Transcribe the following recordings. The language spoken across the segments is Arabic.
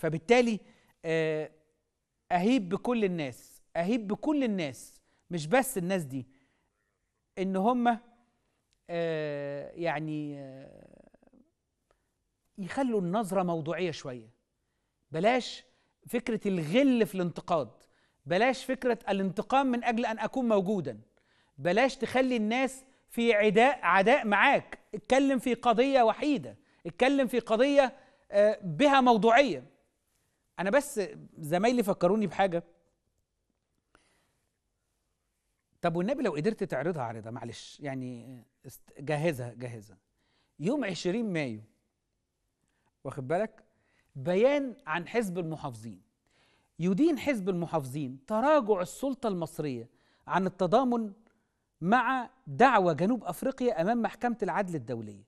فبالتالي آه، اهيب بكل الناس اهيب بكل الناس مش بس الناس دي ان هم آه، يعني آه، يخلوا النظرة موضوعية شوية بلاش فكرة الغل في الانتقاد بلاش فكرة الانتقام من أجل أن أكون موجودا بلاش تخلي الناس في عداء عداء معاك اتكلم في قضية وحيدة اتكلم في قضية بها موضوعية انا بس زمايلي فكروني بحاجه طب والنبي لو قدرت تعرضها عرضها معلش يعني جهزها جهزها يوم 20 مايو واخد بالك بيان عن حزب المحافظين يدين حزب المحافظين تراجع السلطه المصريه عن التضامن مع دعوى جنوب افريقيا امام محكمه العدل الدوليه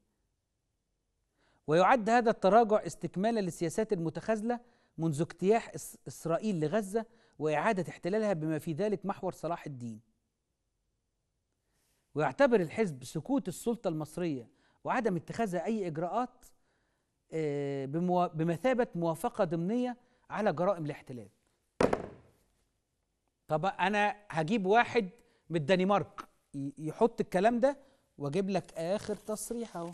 ويعد هذا التراجع استكمالا للسياسات المتخاذله منذ اجتياح إسرائيل لغزة وإعادة احتلالها بما في ذلك محور صلاح الدين ويعتبر الحزب سكوت السلطة المصرية وعدم اتخاذها أي إجراءات آه، بمثابة موافقة ضمنية على جرائم الاحتلال طب أنا هجيب واحد من الدنمارك يحط الكلام ده واجيب لك آخر تصريح أهو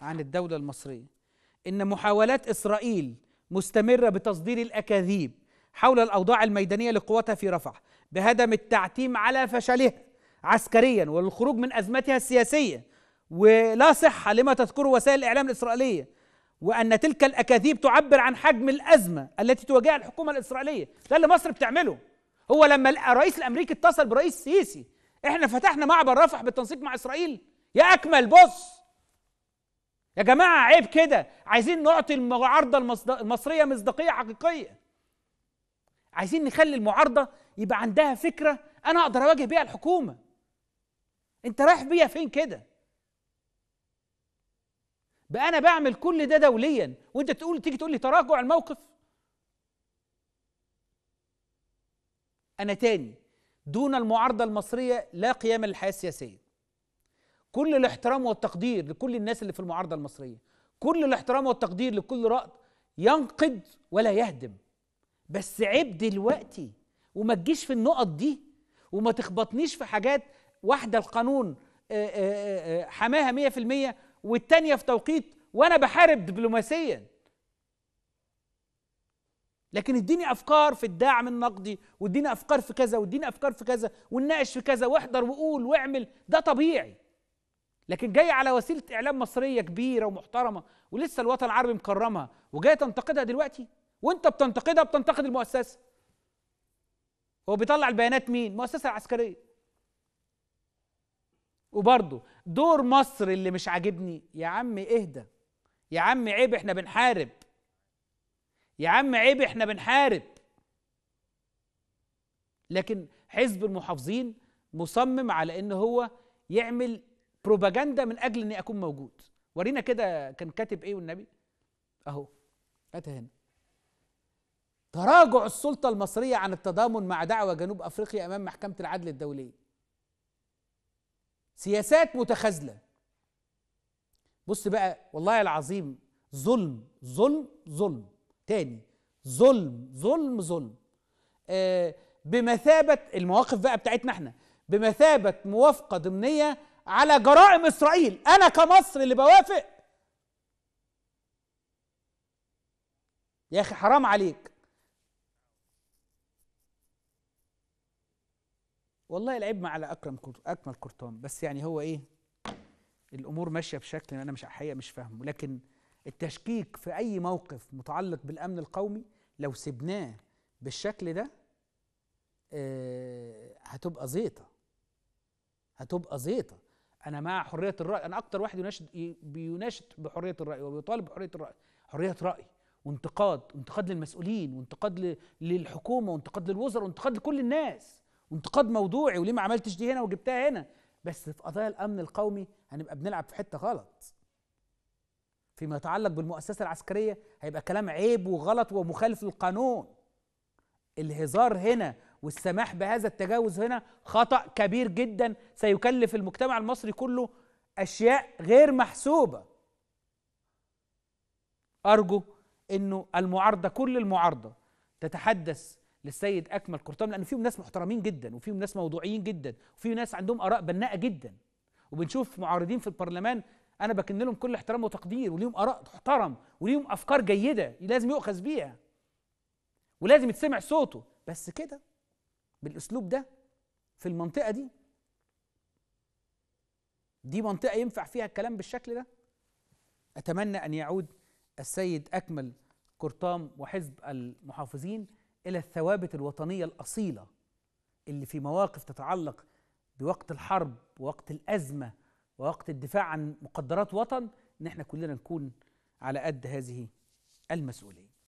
عن الدولة المصرية إن محاولات إسرائيل مستمرة بتصدير الأكاذيب حول الأوضاع الميدانية لقواتها في رفح بهدم التعتيم على فشلها عسكريا والخروج من أزمتها السياسية ولا صحة لما تذكره وسائل الإعلام الإسرائيلية وأن تلك الأكاذيب تعبر عن حجم الأزمة التي تواجهها الحكومة الإسرائيلية ده اللي مصر بتعمله هو لما الرئيس الأمريكي اتصل برئيس سيسي احنا فتحنا معبر رفح بالتنسيق مع إسرائيل يا أكمل بص يا جماعة عيب كده عايزين نعطي المعارضة المصرية مصداقية حقيقية عايزين نخلي المعارضة يبقى عندها فكرة أنا أقدر أواجه بيها الحكومة أنت رايح بيها فين كده بقى أنا بعمل كل ده دوليا وأنت تقول تيجي تقول لي تراجع الموقف أنا تاني دون المعارضة المصرية لا قيام للحياة السياسية كل الاحترام والتقدير لكل الناس اللي في المعارضه المصريه كل الاحترام والتقدير لكل رأي ينقد ولا يهدم بس عيب دلوقتي وما تجيش في النقط دي وما تخبطنيش في حاجات واحده القانون آه، آه، آه، حماها 100% والتانيه في توقيت وانا بحارب دبلوماسيا لكن اديني افكار في الدعم النقدي واديني افكار في كذا واديني افكار في كذا ونناقش في كذا واحضر وقول واعمل ده طبيعي لكن جاي على وسيله اعلام مصريه كبيره ومحترمه ولسه الوطن العربي مكرمها وجاي تنتقدها دلوقتي وانت بتنتقدها بتنتقد المؤسسه هو بيطلع البيانات مين المؤسسه العسكريه وبرضه دور مصر اللي مش عاجبني يا عم اهدى يا عم عيب احنا بنحارب يا عم عيب احنا بنحارب لكن حزب المحافظين مصمم على ان هو يعمل بروباجندا من اجل اني اكون موجود ورينا كده كان كاتب ايه والنبي اهو هات هنا تراجع السلطة المصرية عن التضامن مع دعوة جنوب أفريقيا أمام محكمة العدل الدولية سياسات متخاذلة بص بقى والله العظيم ظلم ظلم ظلم تاني ظلم ظلم ظلم آه بمثابة المواقف بقى بتاعتنا احنا بمثابة موافقة ضمنية على جرائم اسرائيل انا كمصر اللي بوافق يا اخي حرام عليك والله العيب مع على اكرم اكمل قرطان بس يعني هو ايه الامور ماشيه بشكل انا مش حقيقه مش فاهمه لكن التشكيك في اي موقف متعلق بالامن القومي لو سبناه بالشكل ده آه، هتبقى زيطه هتبقى زيطه انا مع حريه الراي انا اكتر واحد يناشد بيناشد بحريه الراي وبيطالب بحريه الراي حريه راي وانتقاد وانتقاد للمسؤولين وانتقاد للحكومه وانتقاد للوزراء وانتقاد لكل الناس وانتقاد موضوعي وليه ما عملتش دي هنا وجبتها هنا بس في قضايا الامن القومي هنبقى بنلعب في حته غلط فيما يتعلق بالمؤسسه العسكريه هيبقى كلام عيب وغلط ومخالف للقانون الهزار هنا والسماح بهذا التجاوز هنا خطأ كبير جدا سيكلف المجتمع المصري كله أشياء غير محسوبة أرجو أنه المعارضة كل المعارضة تتحدث للسيد أكمل قرطام لأن فيهم ناس محترمين جدا وفيهم ناس موضوعيين جدا وفيهم ناس عندهم آراء بناءة جدا وبنشوف معارضين في البرلمان أنا بكن لهم كل احترام وتقدير وليهم آراء تحترم وليهم أفكار جيدة لازم يؤخذ بيها ولازم يتسمع صوته بس كده بالاسلوب ده في المنطقه دي دي منطقه ينفع فيها الكلام بالشكل ده اتمنى ان يعود السيد اكمل كرطام وحزب المحافظين الى الثوابت الوطنيه الاصيله اللي في مواقف تتعلق بوقت الحرب ووقت الازمه ووقت الدفاع عن مقدرات وطن ان احنا كلنا نكون على قد هذه المسؤوليه